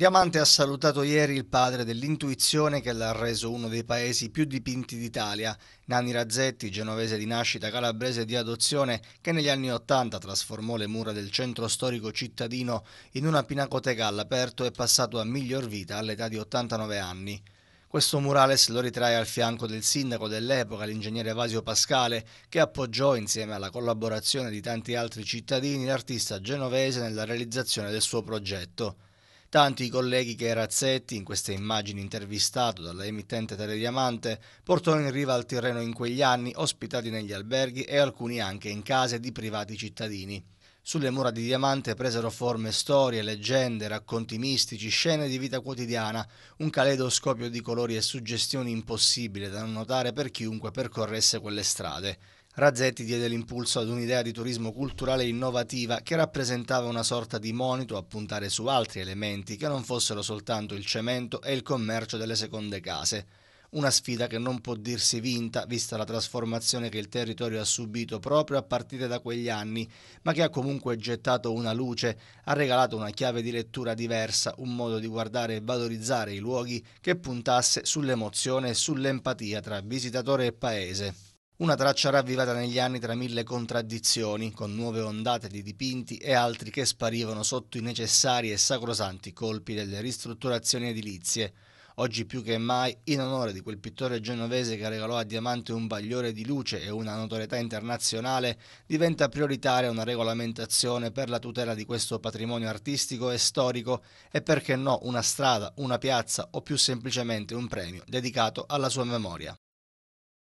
Diamante ha salutato ieri il padre dell'intuizione che l'ha reso uno dei paesi più dipinti d'Italia, Nani Razzetti, genovese di nascita calabrese di adozione, che negli anni Ottanta trasformò le mura del centro storico cittadino in una pinacoteca all'aperto e passato a miglior vita all'età di 89 anni. Questo murales lo ritrae al fianco del sindaco dell'epoca, l'ingegnere Vasio Pascale, che appoggiò insieme alla collaborazione di tanti altri cittadini l'artista genovese nella realizzazione del suo progetto. Tanti i colleghi che Razzetti, in queste immagini intervistato dalla emittente Telediamante, portò in riva al Tirreno in quegli anni, ospitati negli alberghi e alcuni anche in case di privati cittadini. Sulle mura di diamante presero forme storie, leggende, racconti mistici, scene di vita quotidiana, un caleidoscopio di colori e suggestioni impossibile da non notare per chiunque percorresse quelle strade. Razzetti diede l'impulso ad un'idea di turismo culturale innovativa che rappresentava una sorta di monito a puntare su altri elementi che non fossero soltanto il cemento e il commercio delle seconde case. Una sfida che non può dirsi vinta, vista la trasformazione che il territorio ha subito proprio a partire da quegli anni, ma che ha comunque gettato una luce, ha regalato una chiave di lettura diversa, un modo di guardare e valorizzare i luoghi che puntasse sull'emozione e sull'empatia tra visitatore e paese. Una traccia ravvivata negli anni tra mille contraddizioni, con nuove ondate di dipinti e altri che sparivano sotto i necessari e sacrosanti colpi delle ristrutturazioni edilizie. Oggi più che mai, in onore di quel pittore genovese che regalò a Diamante un bagliore di luce e una notorietà internazionale, diventa prioritaria una regolamentazione per la tutela di questo patrimonio artistico e storico e perché no una strada, una piazza o più semplicemente un premio dedicato alla sua memoria.